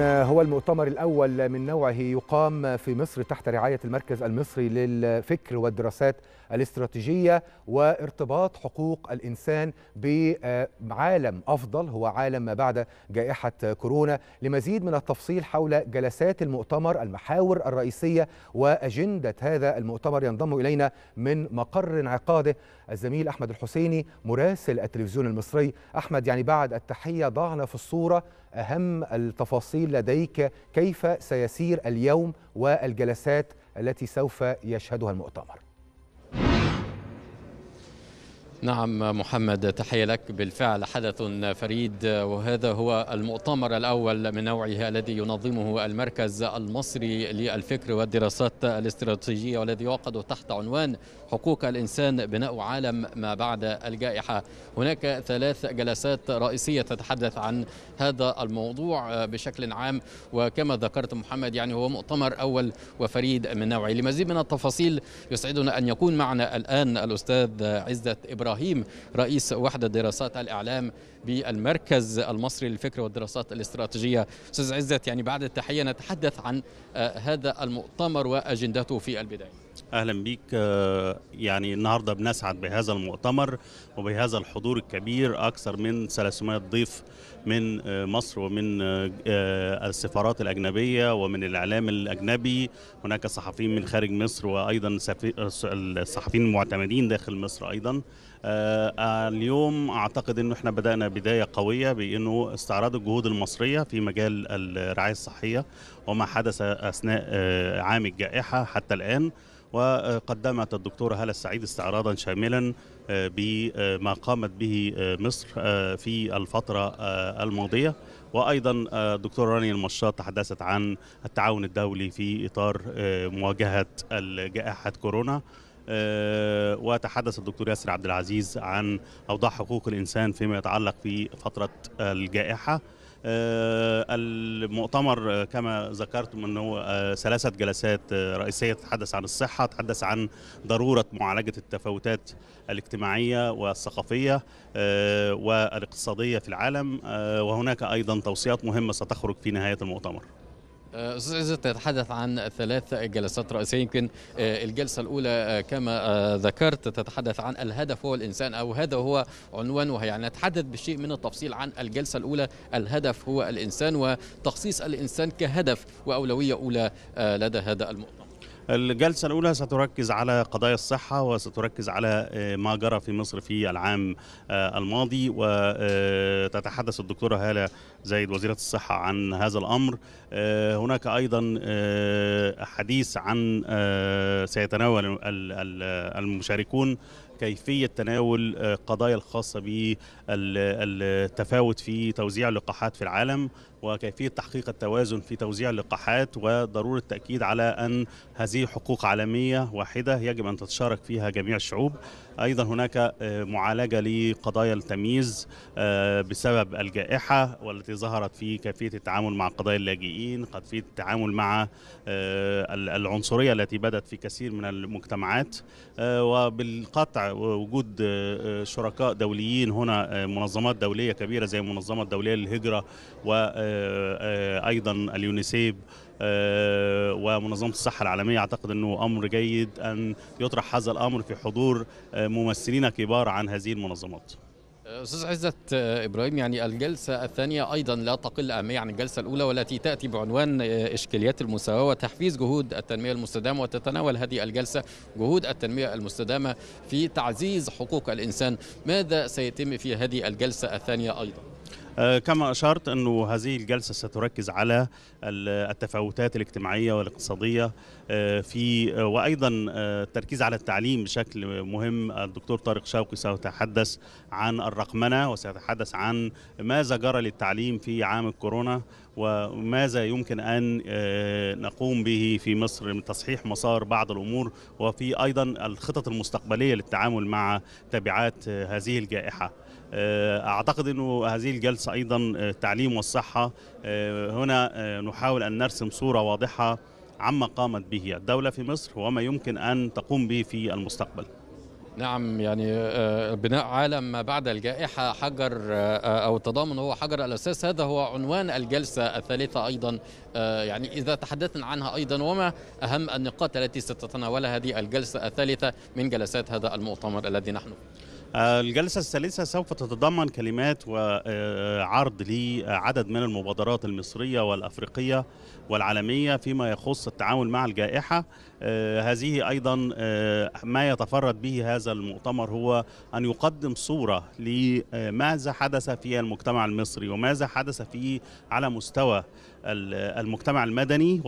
هو المؤتمر الأول من نوعه يقام في مصر تحت رعاية المركز المصري للفكر والدراسات الاستراتيجيه وارتباط حقوق الانسان بعالم افضل هو عالم ما بعد جائحه كورونا لمزيد من التفصيل حول جلسات المؤتمر المحاور الرئيسيه واجنده هذا المؤتمر ينضم الينا من مقر انعقاده الزميل احمد الحسيني مراسل التلفزيون المصري احمد يعني بعد التحيه ضعنا في الصوره اهم التفاصيل لديك كيف سيسير اليوم والجلسات التي سوف يشهدها المؤتمر نعم محمد تحية لك بالفعل حدث فريد وهذا هو المؤتمر الأول من نوعه الذي ينظمه المركز المصري للفكر والدراسات الاستراتيجية والذي يعقد تحت عنوان حقوق الإنسان بناء عالم ما بعد الجائحة هناك ثلاث جلسات رئيسية تتحدث عن هذا الموضوع بشكل عام وكما ذكرت محمد يعني هو مؤتمر أول وفريد من نوعه لمزيد من التفاصيل يسعدنا أن يكون معنا الآن الأستاذ عزت إبراهيم إبراهيم رئيس وحدة دراسات الإعلام بالمركز المصري للفكر والدراسات الاستراتيجية أستاذ عزت يعني بعد التحية نتحدث عن آه، هذا المؤتمر وأجندته في البداية اهلا بيك آه، يعني النهارده بنسعد بهذا المؤتمر وبهذا الحضور الكبير اكثر من 300 ضيف من آه، مصر ومن آه، السفارات الاجنبيه ومن الاعلام الاجنبي هناك صحفيين من خارج مصر وايضا الصحفيين المعتمدين داخل مصر ايضا اليوم اعتقد انه احنا بدانا بدايه قويه بانه استعراض الجهود المصريه في مجال الرعايه الصحيه وما حدث اثناء عام الجائحه حتى الان وقدمت الدكتورة هالة السعيد استعراضا شاملا آه، بما قامت به آه، مصر آه، في الفترة الماضية وأيضا الدكتورة رانيا المشاط تحدثت عن التعاون الدولي في إطار مواجهة جائحة كورونا وتحدث الدكتور ياسر عبد العزيز عن أوضاع حقوق الإنسان فيما يتعلق في فترة الجائحة آه، المؤتمر آه، كما ذكرت انه آه، ثلاثة جلسات رئيسية تتحدث عن الصحة تتحدث عن ضرورة معالجة التفاوتات الاجتماعية والثقافية والاقتصادية في العالم وهناك أيضا توصيات مهمة ستخرج في نهاية المؤتمر استاذ عزت تتحدث عن ثلاث جلسات رئيسيه يمكن آه، الجلسه الاولى آه، كما آه، ذكرت تتحدث عن الهدف هو الانسان او هذا هو عنوانها يعني نتحدث بشيء من التفصيل عن الجلسه الاولى الهدف هو الانسان وتخصيص الانسان كهدف واولويه اولى لدى هذا المؤتمر الجلسة الأولى ستركز على قضايا الصحة وستركز على ما جرى في مصر في العام الماضي وتتحدث الدكتورة هالة زايد وزيره الصحه عن هذا الامر آه، هناك ايضا آه، حديث عن آه، سيتناول المشاركون كيفيه تناول قضايا الخاصه بالتفاوت في توزيع اللقاحات في العالم وكيفيه تحقيق التوازن في توزيع اللقاحات وضروره التاكيد على ان هذه حقوق عالميه واحده يجب ان تتشارك فيها جميع الشعوب ايضا هناك معالجه لقضايا التمييز بسبب الجائحه والتي التي ظهرت في كيفية التعامل مع قضايا اللاجئين كيفية التعامل مع آه، العنصرية التي بدت في كثير من المجتمعات آه، وبالقطع وجود آه، شركاء دوليين هنا منظمات دولية كبيرة زي المنظمة الدولية للهجرة وأيضا اليونيسيب ومنظمه الصحه العالميه اعتقد انه امر جيد ان يطرح هذا الامر في حضور ممثلين كبار عن هذه المنظمات استاذ عزت آه، ابراهيم يعني الجلسه الثانيه ايضا لا تقل اهميه عن الجلسه الاولى والتي تاتي بعنوان آه، اشكاليات المساواه وتحفيز جهود التنميه المستدامه وتتناول هذه الجلسه جهود التنميه المستدامه في تعزيز حقوق الانسان ماذا سيتم في هذه الجلسه الثانيه ايضا آه، كما أشرت أنه هذه الجلسة ستركز على التفاوتات الاجتماعية والاقتصادية آه، في آه، وأيضا التركيز على التعليم بشكل مهم الدكتور طارق شوقي سيتحدث عن الرقمنة وسيتحدث عن ماذا جرى للتعليم في عام الكورونا وماذا يمكن أن آه، نقوم به في مصر من تصحيح مسار بعض الأمور وفي أيضا الخطط المستقبلية للتعامل مع تبعات آه، هذه الجائحة آه، اعتقد انه هذه الجلسه ايضا التعليم والصحه هنا نحاول ان نرسم صوره واضحه عما قامت به الدوله في مصر وما يمكن ان تقوم به في المستقبل نعم يعني آه، بناء عالم ما بعد الجائحة حجر آه، آه، أو التضامن هو حجر الأساس هذا هو عنوان الجلسة الثالثة أيضا يعني إذا تحدثنا عنها أيضا وما أهم النقاط التي ستتناولها هذه الجلسة الثالثة من جلسات هذا المؤتمر الذي نحن فيه الجلسة الثالثة سوف تتضمن كلمات وعرض لعدد من المبادرات المصرية والأفريقية والعالمية فيما يخص التعامل مع الجائحة آه، هذه أيضا آه، ما يتفرد به هذا المؤتمر هو أن يقدم صورة لماذا حدث في المجتمع المصري وماذا حدث فيه على مستوى المجتمع المدني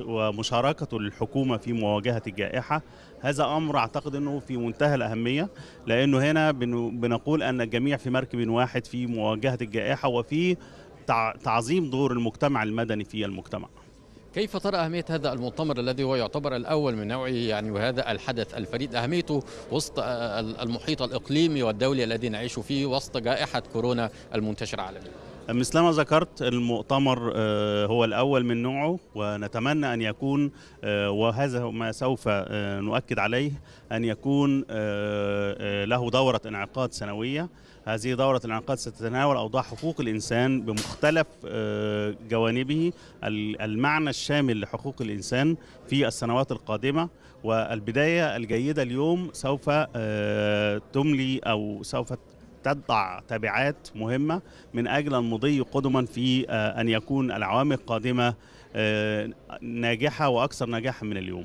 ومشاركة الحكومة في مواجهة الجائحة هذا أمر أعتقد أنه في منتهى الأهمية لأنه هنا بنقول أن الجميع في مركب واحد في مواجهة الجائحة وفي تعظيم دور المجتمع المدني في المجتمع كيف ترى أهمية هذا المؤتمر الذي هو يعتبر الأول من نوعه يعني وهذا الحدث الفريد أهميته وسط آه، المحيط الإقليمي والدولي الذي نعيش فيه وسط جائحة كورونا المنتشرة عالميا؟ مثل ما ذكرت المؤتمر آه، هو الأول من نوعه ونتمنى أن يكون آه، وهذا ما سوف نؤكد عليه أن يكون له دورة انعقاد سنوية هذه دورة الإنقاذ ستتناول أوضاع حقوق الإنسان بمختلف آه، جوانبه المعنى الشامل لحقوق الإنسان في السنوات القادمة والبداية الجيدة اليوم سوف آه، تملي أو سوف تضع تبعات مهمة من أجل المضي قدما في آه، أن يكون العوام القادمة ناجحة وأكثر نجاحا من اليوم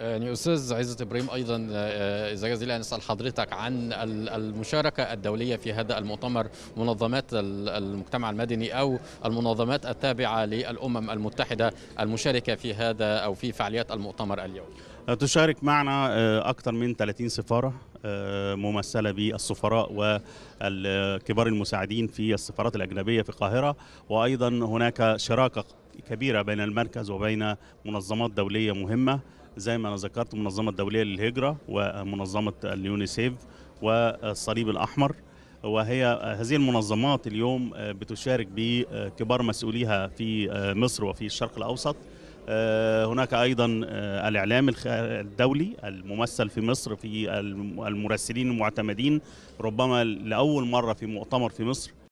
يعني آه، استاذ عزت ابراهيم ايضا آه، آه، اذا جاز لي ان اسال حضرتك عن المشاركه الدوليه في هذا المؤتمر منظمات المجتمع المدني او المنظمات التابعه للامم المتحده المشاركه في هذا او في فعاليات المؤتمر اليوم. تشارك معنا اكثر من 30 سفاره ممثله بالسفراء وكبار المساعدين في السفارات الاجنبيه في القاهره وايضا هناك شراكه كبيره بين المركز وبين منظمات دوليه مهمه زي ما أنا ذكرت المنظمة الدولية للهجرة ومنظمة اليونيسيف والصليب الأحمر وهي هذه المنظمات اليوم بتشارك بكبار مسؤوليها في مصر وفي الشرق الأوسط هناك ايضا الاعلام الدولي الممثل في مصر في المراسلين المعتمدين ربما لاول مره في مؤتمر في مصر